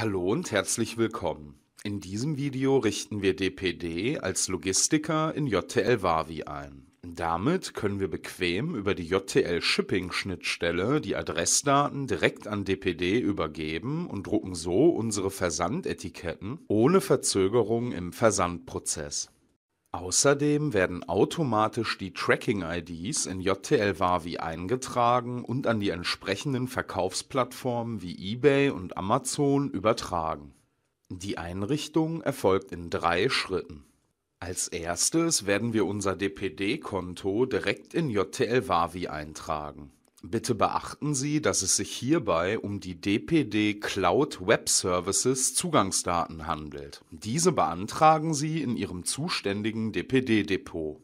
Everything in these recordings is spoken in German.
Hallo und herzlich willkommen. In diesem Video richten wir DPD als Logistiker in JTL Wavi ein. Damit können wir bequem über die JTL Shipping Schnittstelle die Adressdaten direkt an DPD übergeben und drucken so unsere Versandetiketten ohne Verzögerung im Versandprozess. Außerdem werden automatisch die Tracking-IDs in JTL-Wavi eingetragen und an die entsprechenden Verkaufsplattformen wie eBay und Amazon übertragen. Die Einrichtung erfolgt in drei Schritten. Als Erstes werden wir unser DPD-Konto direkt in JTL-Wavi eintragen Bitte beachten Sie, dass es sich hierbei um die DPD Cloud Web Services Zugangsdaten handelt. Diese beantragen Sie in Ihrem zuständigen DPD-Depot.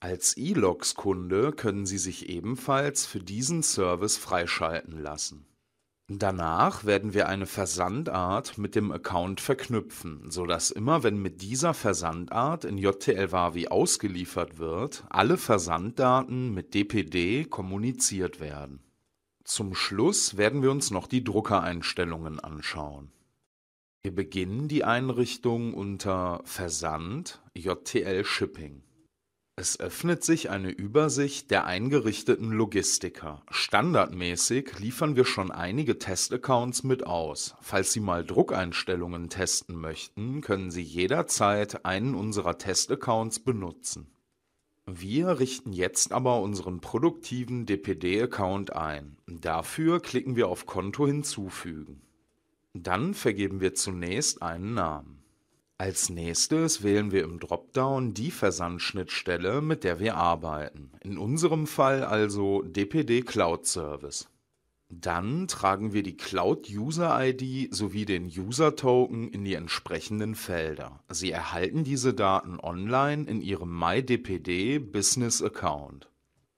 Als e logs kunde können Sie sich ebenfalls für diesen Service freischalten lassen. Danach werden wir eine Versandart mit dem Account verknüpfen, sodass immer wenn mit dieser Versandart in JTL Wavi ausgeliefert wird, alle Versanddaten mit DPD kommuniziert werden. Zum Schluss werden wir uns noch die Druckereinstellungen anschauen. Wir beginnen die Einrichtung unter Versand JTL Shipping. Es öffnet sich eine Übersicht der eingerichteten Logistiker. Standardmäßig liefern wir schon einige Testaccounts mit aus. Falls Sie mal Druckeinstellungen testen möchten, können Sie jederzeit einen unserer Testaccounts benutzen. Wir richten jetzt aber unseren produktiven DPD-Account ein. Dafür klicken wir auf Konto hinzufügen. Dann vergeben wir zunächst einen Namen. Als nächstes wählen wir im Dropdown die Versandschnittstelle, mit der wir arbeiten, in unserem Fall also DPD Cloud Service. Dann tragen wir die Cloud User ID sowie den User Token in die entsprechenden Felder. Sie erhalten diese Daten online in Ihrem MyDPD Business Account.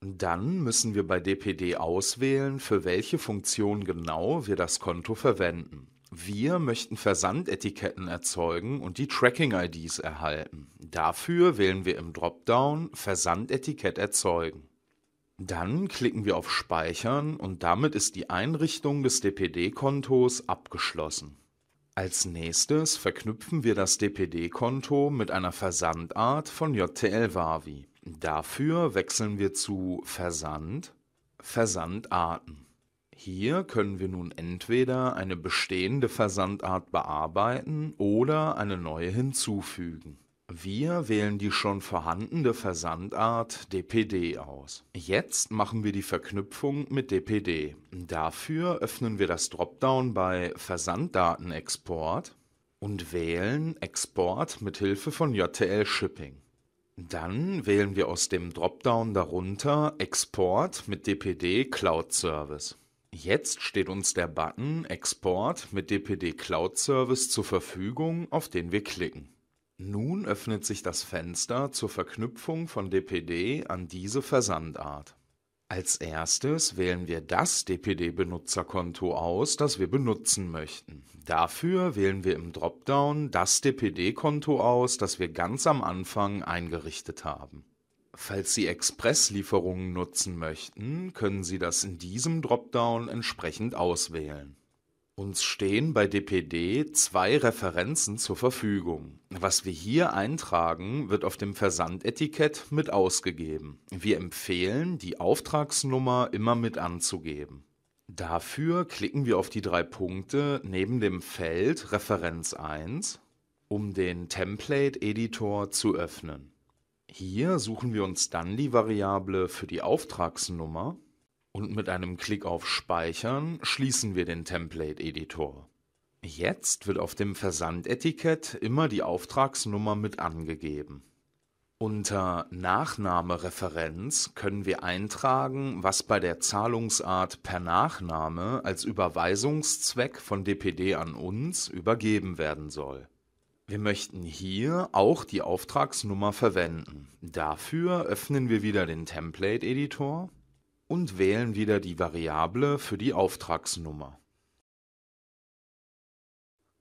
Dann müssen wir bei DPD auswählen, für welche Funktion genau wir das Konto verwenden. Wir möchten Versandetiketten erzeugen und die Tracking-IDs erhalten. Dafür wählen wir im Dropdown Versandetikett erzeugen. Dann klicken wir auf Speichern und damit ist die Einrichtung des DPD-Kontos abgeschlossen. Als nächstes verknüpfen wir das DPD-Konto mit einer Versandart von JTL Wavi. Dafür wechseln wir zu Versand, Versandarten. Hier können wir nun entweder eine bestehende Versandart bearbeiten oder eine neue hinzufügen. Wir wählen die schon vorhandene Versandart DPD aus. Jetzt machen wir die Verknüpfung mit DPD. Dafür öffnen wir das Dropdown bei Versanddatenexport und wählen Export mit Hilfe von JTL Shipping. Dann wählen wir aus dem Dropdown darunter Export mit DPD Cloud Service. Jetzt steht uns der Button "Export mit dpd Cloud Service" zur Verfügung, auf den wir klicken. Nun öffnet sich das Fenster zur Verknüpfung von dpd an diese Versandart. Als Erstes wählen wir das dpd-Benutzerkonto aus, das wir benutzen möchten. Dafür wählen wir im Dropdown das dpd-Konto aus, das wir ganz am Anfang eingerichtet haben Falls Sie Expresslieferungen nutzen möchten, können Sie das in diesem Dropdown entsprechend auswählen. Uns stehen bei DPD zwei Referenzen zur Verfügung. Was wir hier eintragen, wird auf dem Versandetikett mit ausgegeben. Wir empfehlen, die Auftragsnummer immer mit anzugeben. Dafür klicken wir auf die drei Punkte neben dem Feld Referenz 1, um den Template-Editor zu öffnen. Hier suchen wir uns dann die Variable für die Auftragsnummer und mit einem Klick auf Speichern schließen wir den Template-Editor. Jetzt wird auf dem Versandetikett immer die Auftragsnummer mit angegeben. Unter Nachnahmereferenz können wir eintragen, was bei der Zahlungsart per Nachname als Überweisungszweck von DPD an uns übergeben werden soll. Wir möchten hier auch die Auftragsnummer verwenden. Dafür öffnen wir wieder den Template-Editor und wählen wieder die Variable für die Auftragsnummer.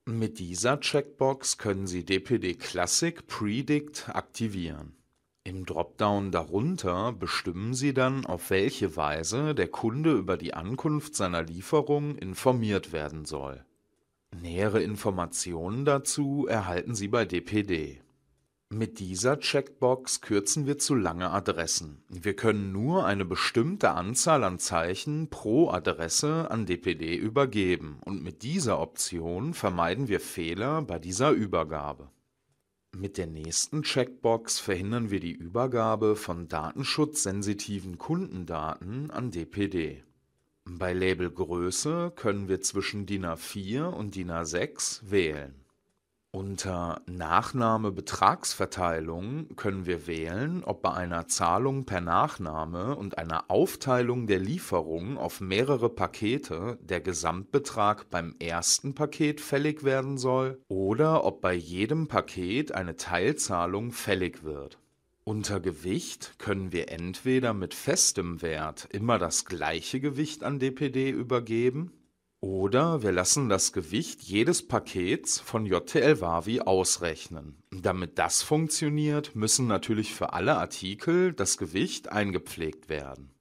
Mit dieser Checkbox können Sie DPD Classic Predict aktivieren. Im Dropdown darunter bestimmen Sie dann, auf welche Weise der Kunde über die Ankunft seiner Lieferung informiert werden soll. Nähere Informationen dazu erhalten Sie bei dpd. Mit dieser Checkbox kürzen wir zu lange Adressen. Wir können nur eine bestimmte Anzahl an Zeichen pro Adresse an DPD übergeben und mit dieser Option vermeiden wir Fehler bei dieser Übergabe. Mit der nächsten Checkbox verhindern wir die Übergabe von datenschutzsensitiven Kundendaten an DPD. Bei Labelgröße können wir zwischen DIN A4 und DIN A6 wählen. Unter Nachname Betragsverteilung können wir wählen, ob bei einer Zahlung per Nachname und einer Aufteilung der Lieferung auf mehrere Pakete der Gesamtbetrag beim ersten Paket fällig werden soll oder ob bei jedem Paket eine Teilzahlung fällig wird. Unter Gewicht können wir entweder mit festem Wert immer das gleiche Gewicht an DPD übergeben oder wir lassen das Gewicht jedes Pakets von JTL Wavi ausrechnen. Damit das funktioniert, müssen natürlich für alle Artikel das Gewicht eingepflegt werden.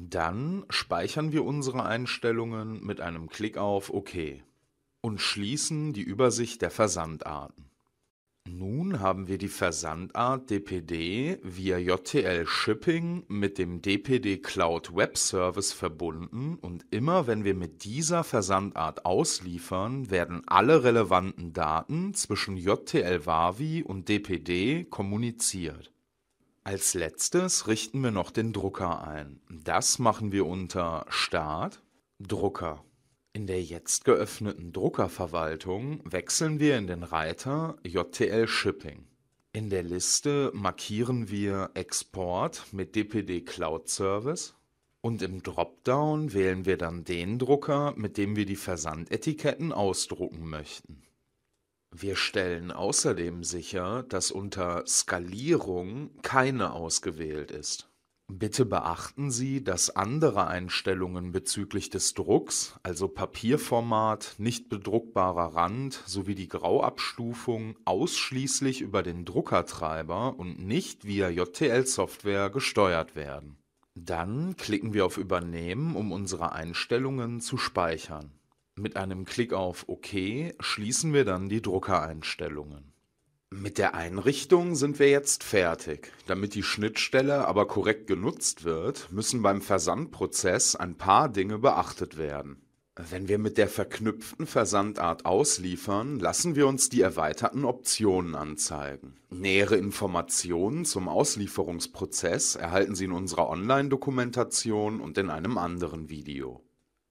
Dann speichern wir unsere Einstellungen mit einem Klick auf OK und schließen die Übersicht der Versandarten. Nun haben wir die Versandart DPD via JTL Shipping mit dem DPD Cloud Web Service verbunden und immer wenn wir mit dieser Versandart ausliefern, werden alle relevanten Daten zwischen JTL Wavi und DPD kommuniziert. Als letztes richten wir noch den Drucker ein. Das machen wir unter Start Drucker. In der jetzt geöffneten Druckerverwaltung wechseln wir in den Reiter JTL Shipping. In der Liste markieren wir Export mit DPD Cloud Service und im Dropdown wählen wir dann den Drucker, mit dem wir die Versandetiketten ausdrucken möchten. Wir stellen außerdem sicher, dass unter Skalierung keine ausgewählt ist. Bitte beachten Sie, dass andere Einstellungen bezüglich des Drucks, also Papierformat, nicht bedruckbarer Rand sowie die Grauabstufung ausschließlich über den Druckertreiber und nicht via JTL-Software gesteuert werden. Dann klicken wir auf Übernehmen, um unsere Einstellungen zu speichern. Mit einem Klick auf OK schließen wir dann die Druckereinstellungen. Mit der Einrichtung sind wir jetzt fertig. Damit die Schnittstelle aber korrekt genutzt wird, müssen beim Versandprozess ein paar Dinge beachtet werden. Wenn wir mit der verknüpften Versandart ausliefern, lassen wir uns die erweiterten Optionen anzeigen. Nähere Informationen zum Auslieferungsprozess erhalten Sie in unserer Online-Dokumentation und in einem anderen Video.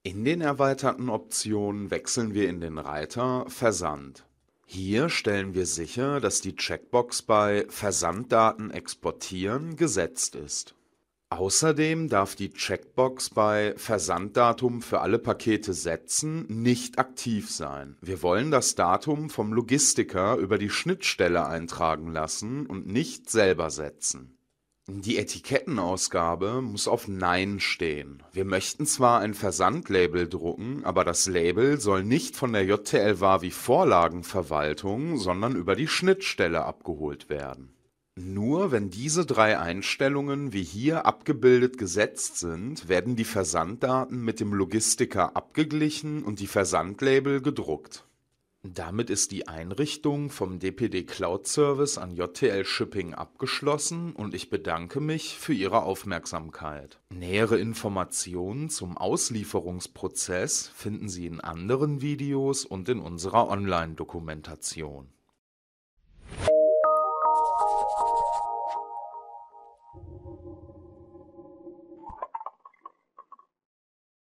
In den erweiterten Optionen wechseln wir in den Reiter Versand. Hier stellen wir sicher, dass die Checkbox bei Versanddaten exportieren gesetzt ist. Außerdem darf die Checkbox bei Versanddatum für alle Pakete setzen nicht aktiv sein. Wir wollen das Datum vom Logistiker über die Schnittstelle eintragen lassen und nicht selber setzen die Etikettenausgabe muss auf Nein stehen. Wir möchten zwar ein Versandlabel drucken, aber das Label soll nicht von der JTL-Wavi Vorlagenverwaltung, sondern über die Schnittstelle abgeholt werden. Nur wenn diese drei Einstellungen wie hier abgebildet gesetzt sind, werden die Versanddaten mit dem Logistiker abgeglichen und die Versandlabel gedruckt damit ist die Einrichtung vom dpd Cloud Service an JTL Shipping abgeschlossen und ich bedanke mich für Ihre Aufmerksamkeit. Nähere Informationen zum Auslieferungsprozess finden Sie in anderen Videos und in unserer Online-Dokumentation